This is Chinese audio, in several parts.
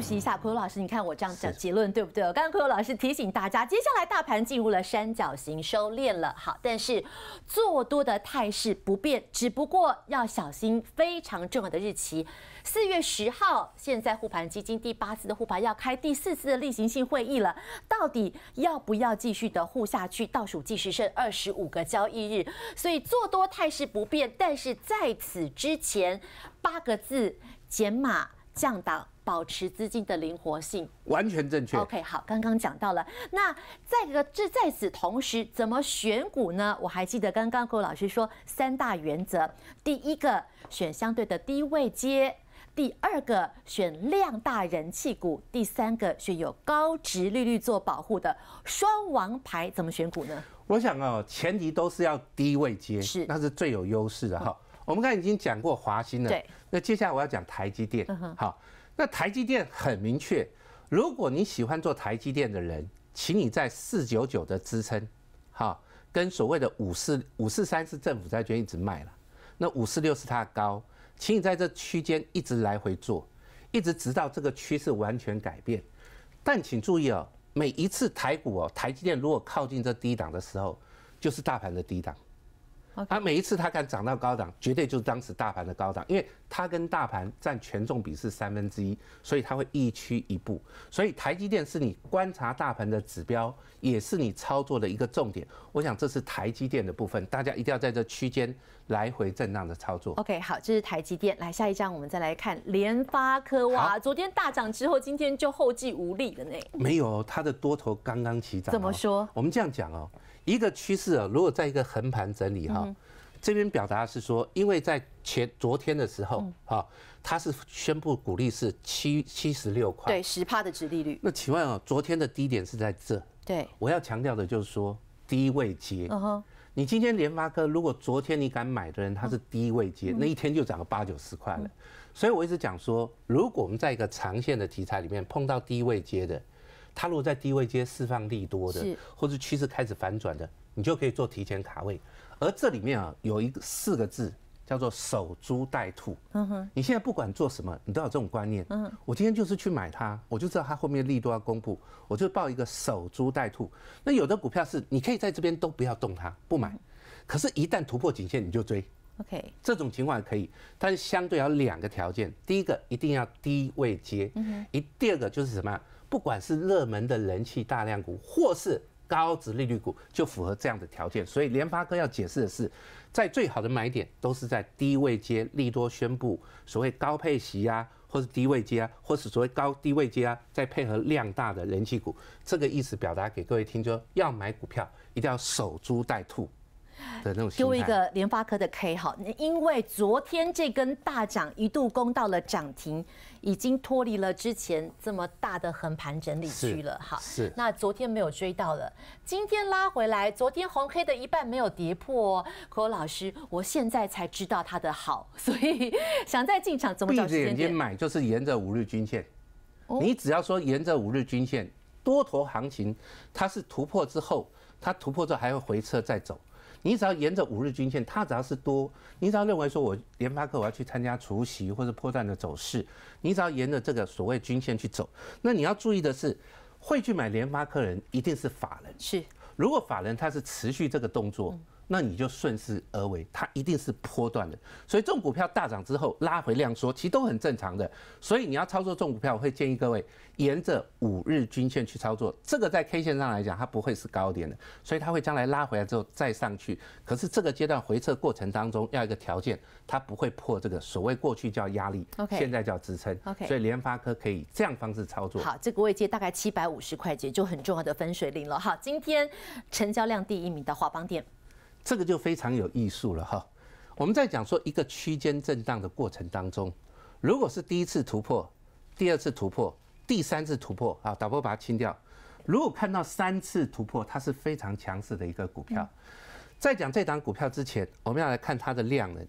复习一下，科友老师，你看我这样讲结论对不对？刚刚科友老师提醒大家，接下来大盘进入了三角形收敛了，好，但是做多的态势不变，只不过要小心非常重要的日期，四月十号，现在护盘基金第八次的护盘要开第四次的例行性会议了，到底要不要继续的护下去？倒数计时剩二十五个交易日，所以做多态势不变，但是在此之前八个字：减码降档。保持资金的灵活性，完全正确。OK，好，刚刚讲到了，那在个这在此同时，怎么选股呢？我还记得刚刚郭老师说三大原则：第一个选相对的低位接，第二个选量大人气股，第三个选有高值利率做保护的双王牌。怎么选股呢？我想啊，前提都是要低位接，是那是最有优势的哈。我们刚才已经讲过华兴了，对，那接下来我要讲台积电，好。那台积电很明确，如果你喜欢做台积电的人，请你在四九九的支撑，好，跟所谓的五四五四三是政府债券一直卖了，那五四六是它的高，请你在这区间一直来回做，一直直到这个趋势完全改变。但请注意哦，每一次台股哦，台积电如果靠近这低档的时候，就是大盘的低档，它每一次它敢涨到高档，绝对就是当时大盘的高档，因为。它跟大盘占权重比是三分之一，所以它会一趋一步。所以台积电是你观察大盘的指标，也是你操作的一个重点。我想这是台积电的部分，大家一定要在这区间来回震荡的操作。OK，好，这是台积电。来下一张，我们再来看联发科。哇，昨天大涨之后，今天就后继无力了呢？没有，它的多头刚刚起涨。怎么说？我们这样讲哦，一个趋势哦，如果在一个横盘整理哈。这边表达是说，因为在前昨天的时候，哈，他是宣布股利是七七十六块，对，十帕的值利率。那请问啊，昨天的低点是在这？对，我要强调的就是说，低位接。嗯哼，你今天联发科，如果昨天你敢买的人，他是低位接，那一天就涨了八九十块了。所以我一直讲说，如果我们在一个长线的题材里面碰到低位接的，他如果在低位接释放力多的，或者趋势开始反转的，你就可以做提前卡位。而这里面啊，有一个四个字，叫做守株待兔。嗯哼，你现在不管做什么，你都有这种观念。嗯，我今天就是去买它，我就知道它后面力度要公布，我就抱一个守株待兔。那有的股票是你可以在这边都不要动它，不买。可是，一旦突破颈线，你就追。OK，这种情况可以，但是相对有两个条件：第一个一定要低位接；一第二个就是什么，不管是热门的人气大量股，或是。高值利率股就符合这样的条件，所以联发科要解释的是，在最好的买点都是在低位接利多宣布，所谓高配息啊，或是低位接啊，或是所谓高低位接啊，再配合量大的人气股，这个意思表达给各位听，就要买股票一定要守株待兔。给我一个联发科的 K 哈，因为昨天这根大涨一度攻到了涨停，已经脱离了之前这么大的横盘整理区了哈。是。那昨天没有追到了，今天拉回来，昨天红黑的一半没有跌破。郭老师，我现在才知道它的好，所以想再进场。闭着眼睛买就是沿着五日均线，你只要说沿着五日均线多头行情，它是突破之后，它突破之后还会回撤再走。你只要沿着五日均线，它只要是多，你只要认为说我联发科我要去参加除夕或者破绽的走势，你只要沿着这个所谓均线去走，那你要注意的是，会去买联发科人一定是法人。是，如果法人他是持续这个动作。那你就顺势而为，它一定是波段的，所以重股票大涨之后拉回量缩，其实都很正常的。所以你要操作重股票，我会建议各位沿着五日均线去操作，这个在 K 线上来讲，它不会是高点的，所以它会将来拉回来之后再上去。可是这个阶段回撤过程当中，要一个条件，它不会破这个所谓过去叫压力，OK，现在叫支撑，OK。所以联发科可以这样方式操作。好，这个位阶大概七百五十块钱就很重要的分水岭了。好，今天成交量第一名的华邦电。这个就非常有艺术了哈。我们在讲说一个区间震荡的过程当中，如果是第一次突破，第二次突破，第三次突破啊，打破把它清掉。如果看到三次突破，它是非常强势的一个股票。在讲这档股票之前，我们要来看它的量呢。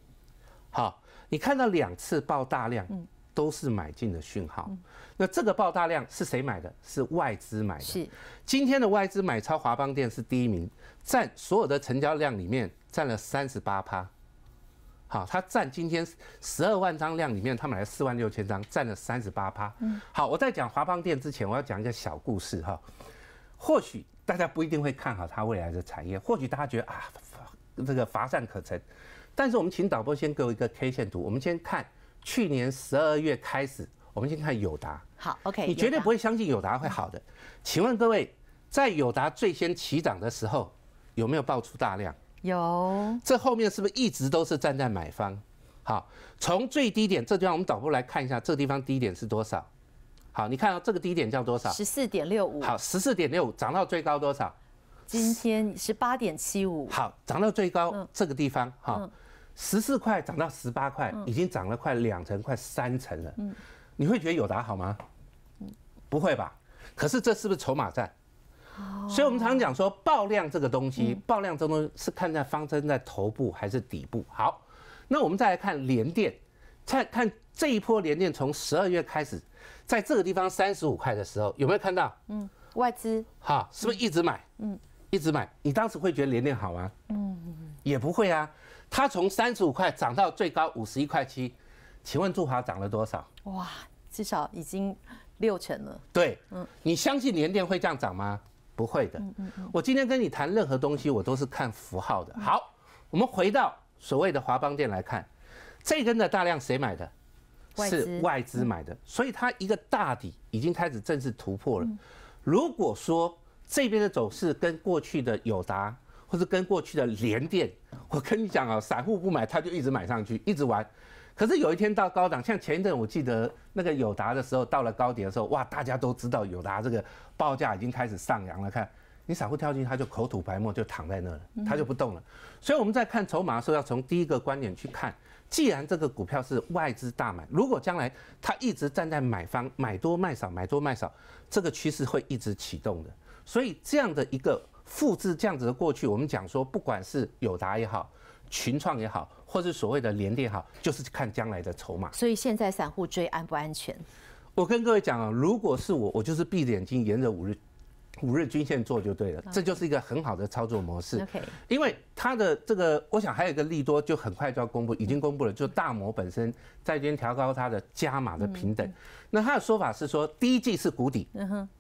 好，你看到两次爆大量。都是买进的讯号，那这个爆大量是谁买的？是外资买的。是今天的外资买超华邦电是第一名，占所有的成交量里面占了三十八趴。好，它占今天十二万张量里面，他买了四万六千张，占了三十八趴。好，我在讲华邦电之前，我要讲一个小故事哈。或许大家不一定会看好它未来的产业，或许大家觉得啊，这个乏善可陈。但是我们请导播先给我一个 K 线图，我们先看。去年十二月开始，我们先看友达。好，OK。你绝对不会相信友达会好的。请问各位，在友达最先起涨的时候，有没有爆出大量？有。这后面是不是一直都是站在买方？好，从最低点这地方，我们倒过来看一下，这地方低点是多少？好，你看到这个低点叫多少？十四点六五。好，十四点六五涨到最高多少？今天十八点七五。好，涨到最高这个地方，哈。十四块涨到十八块，已经涨了快两成、快三成了。嗯，你会觉得有打好吗？嗯，不会吧？可是这是不是筹码战？所以我们常常讲说，爆量这个东西，爆量这东西是看在方针在头部还是底部。好，那我们再来看连电，看看这一波连电从十二月开始，在这个地方三十五块的时候，有没有看到？嗯，外资。好，是不是一直买？嗯，一直买。你当时会觉得连电好吗？嗯嗯，也不会啊。它从三十五块涨到最高五十一块七，请问驻华涨了多少？哇，至少已经六成了。对，嗯，你相信联电会这样涨吗？不会的。嗯嗯嗯。我今天跟你谈任何东西，我都是看符号的。好，我们回到所谓的华邦电来看，这根的大量谁买的？是外资买的，所以它一个大底已经开始正式突破了。如果说这边的走势跟过去的友达。或者跟过去的联电，我跟你讲啊，散户不买，他就一直买上去，一直玩。可是有一天到高档，像前一阵我记得那个友达的时候，到了高点的时候，哇，大家都知道友达这个报价已经开始上扬了。看你散户跳进去，他就口吐白沫，就躺在那了，他就不动了。所以我们在看筹码的时候，要从第一个观点去看，既然这个股票是外资大买，如果将来它一直站在买方买多卖少，买多卖少，这个趋势会一直启动的。所以这样的一个。复制这样子的过去，我们讲说，不管是友达也好，群创也好，或是所谓的联电也好，就是看将来的筹码。所以现在散户追安不安全？我跟各位讲啊，如果是我，我就是闭着眼睛，沿着五日。五日均线做就对了，这就是一个很好的操作模式。OK，因为它的这个，我想还有一个利多就很快就要公布，已经公布了，就大摩本身在天调高它的加码的平等。那他的说法是说，第一季是谷底，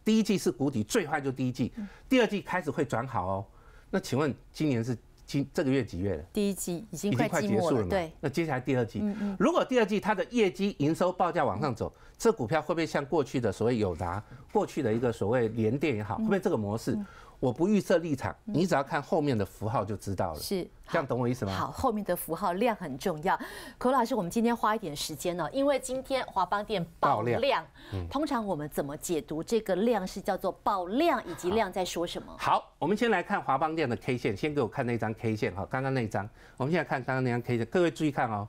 第一季是谷底，最坏就第一季，第二季开始会转好哦。那请问今年是？今这个月几月了？第一季已经已经快结束了，对。那接下来第二季，如果第二季它的业绩、营收报价往上走，这股票会不会像过去的所谓友达，过去的一个所谓联电也好，会不会这个模式？我不预设立场，你只要看后面的符号就知道了。是这样，懂我意思吗？好，后面的符号量很重要。可老师，我们今天花一点时间呢，因为今天华邦电爆量。量，通常我们怎么解读这个量是叫做爆量以及量在说什么？好，我们先来看华邦电的 K 线，先给我看那张 K 线哈，刚刚那张。我们现在看刚刚那张 K 线，各位注意看哦，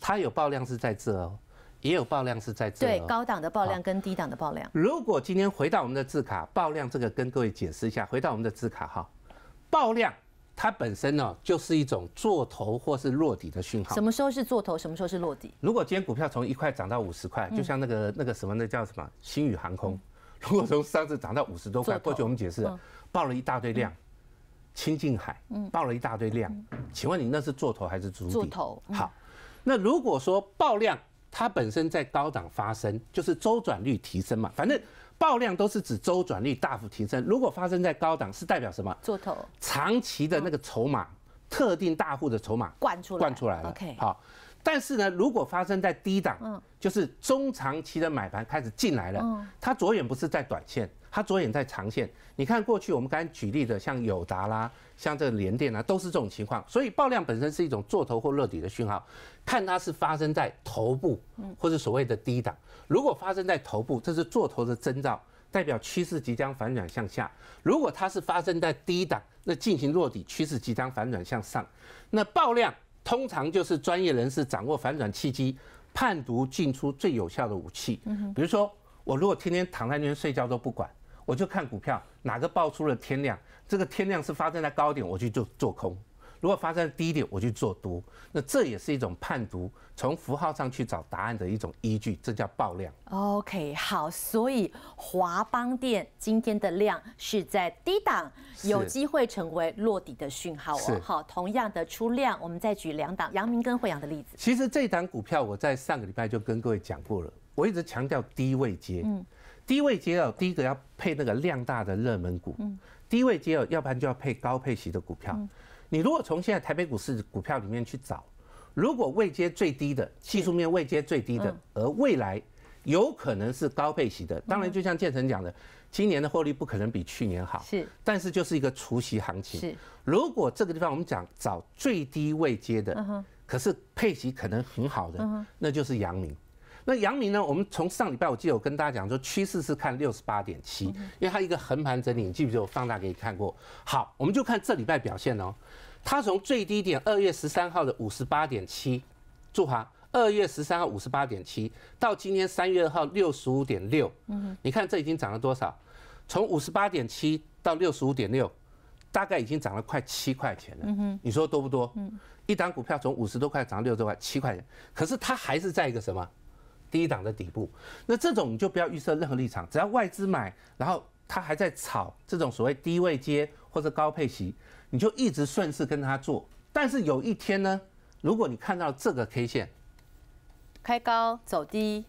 它有爆量是在这哦。也有爆量是在对高档的爆量跟低档的爆量。如果今天回到我们的字卡爆量，这个跟各位解释一下。回到我们的字卡哈，爆量它本身呢就是一种做头或是落底的讯号。什么时候是做头？什么时候是落底？如果今天股票从一块涨到五十块，就像那个那个什么那叫什么星宇航空，如果从上次涨到五十多块，过去我们解释爆了一大堆量，清静海嗯爆了一大堆量，请问你那是做头还是做底？做头。好，那如果说爆量。它本身在高档发生，就是周转率提升嘛。反正爆量都是指周转率大幅提升。如果发生在高档，是代表什么？做头长期的那个筹码，特定大户的筹码灌出来，灌出来了。OK，好。但是呢，如果发生在低档，嗯，就是中长期的买盘开始进来了。嗯，它着眼不是在短线。它着眼在长线，你看过去我们刚才举例的，像友达啦，像这个联电啊，都是这种情况。所以爆量本身是一种做头或落底的讯号，看它是发生在头部，或者所谓的低档。如果发生在头部，这是做头的征兆，代表趋势即将反转向下；如果它是发生在低档，那进行落底，趋势即将反转向上。那爆量通常就是专业人士掌握反转契机、判读进出最有效的武器。嗯，比如说我如果天天躺在那边睡觉都不管。我就看股票哪个爆出了天量，这个天量是发生在高点，我去做做空；如果发生在低点，我去做多。那这也是一种判读，从符号上去找答案的一种依据，这叫爆量。OK，好，所以华邦店今天的量是在低档，有机会成为落底的讯号哦。好，同样的出量，我们再举两档阳明跟惠阳的例子。其实这档股票我在上个礼拜就跟各位讲过了，我一直强调低位接。嗯。低位接要第一个要配那个量大的热门股。低位接要要不然就要配高配息的股票。你如果从现在台北股市股票里面去找，如果位接最低的，技术面位接最低的，而未来有可能是高配息的，当然就像建成讲的，今年的获利不可能比去年好，是，但是就是一个除息行情。是，如果这个地方我们讲找最低位接的，可是配息可能很好的，那就是阳明。那阳明呢？我们从上礼拜我记得我跟大家讲说，趋势是看六十八点七，因为它一个横盘整理。你记不记得我放大给你看过？好，我们就看这礼拜表现哦。它从最低点二月十三号的五十八点七，住哈，二月十三号五十八点七，到今天三月二号六十五点六。嗯，你看这已经涨了多少？从五十八点七到六十五点六，大概已经涨了快七块钱了。嗯哼，你说多不多？嗯，一档股票从五十多块涨到六十块七块钱，可是它还是在一个什么？低档的底部，那这种你就不要预设任何立场，只要外资买，然后他还在炒这种所谓低位接或者高配席，你就一直顺势跟他做。但是有一天呢，如果你看到这个 K 线开高走低，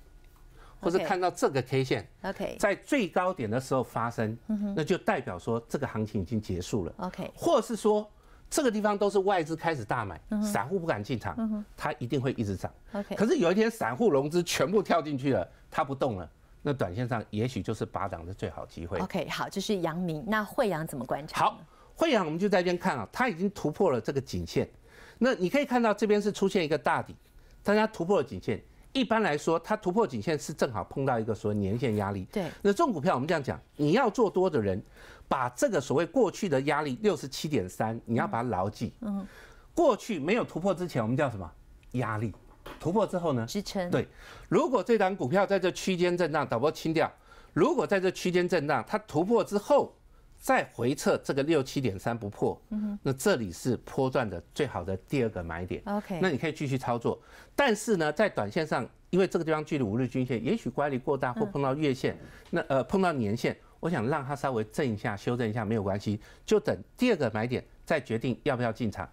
或者看到这个 K 线 OK 在最高点的时候发生，那就代表说这个行情已经结束了。OK，或是说。这个地方都是外资开始大买，散户不敢进场，它一定会一直涨。可是有一天散户融资全部跳进去了，它不动了，那短线上也许就是拔涨的最好机会。OK，好，这是阳明。那惠阳怎么观察？好，惠阳我们就在这边看啊，它已经突破了这个颈线。那你可以看到这边是出现一个大底，但它突破了颈线。一般来说，它突破颈线是正好碰到一个所谓年线压力。对，那这股票我们这样讲，你要做多的人，把这个所谓过去的压力六十七点三，你要把它牢记。嗯，过去没有突破之前，我们叫什么压力？突破之后呢？支撑。对，如果这档股票在这区间震荡，导播清掉。如果在这区间震荡，它突破之后。再回测这个六七点三不破，嗯，那这里是波段的最好的第二个买点，OK，那你可以继续操作。但是呢，在短线上，因为这个地方距离五日均线，也许乖离过大，或碰到月线，那呃碰到年线，我想让它稍微震一下，修正一下没有关系，就等第二个买点再决定要不要进场。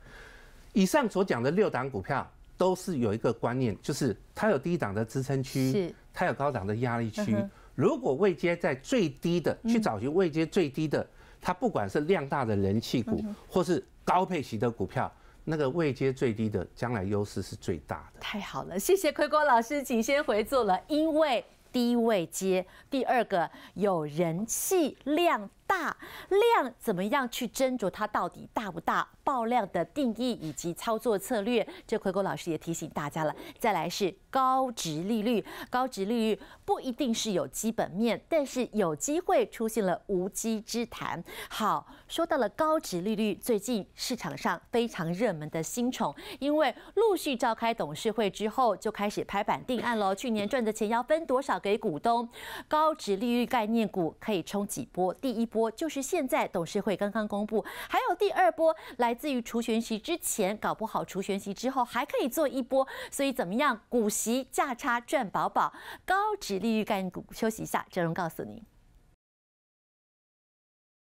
以上所讲的六档股票都是有一个观念，就是它有低档的支撑区，是它有高档的压力区。如果未接在最低的，去找寻未接最低的。它不管是量大的人气股，或是高配型的股票，那个位阶最低的，将来优势是最大的。太好了，谢谢奎哥老师，请先回座了。因为低位接，第二个有人气量。大量怎么样去斟酌它到底大不大？爆量的定义以及操作策略，这奎哥老师也提醒大家了。再来是高值利率，高值利率不一定是有基本面，但是有机会出现了无稽之谈。好，说到了高值利率，最近市场上非常热门的新宠，因为陆续召开董事会之后就开始拍板定案喽。去年赚的钱要分多少给股东？高值利率概念股可以冲几波？第一波。波就是现在董事会刚刚公布，还有第二波来自于除权息之前，搞不好除权息之后还可以做一波，所以怎么样？股息价差赚饱饱，高值利率概念股，休息一下，哲荣告诉你。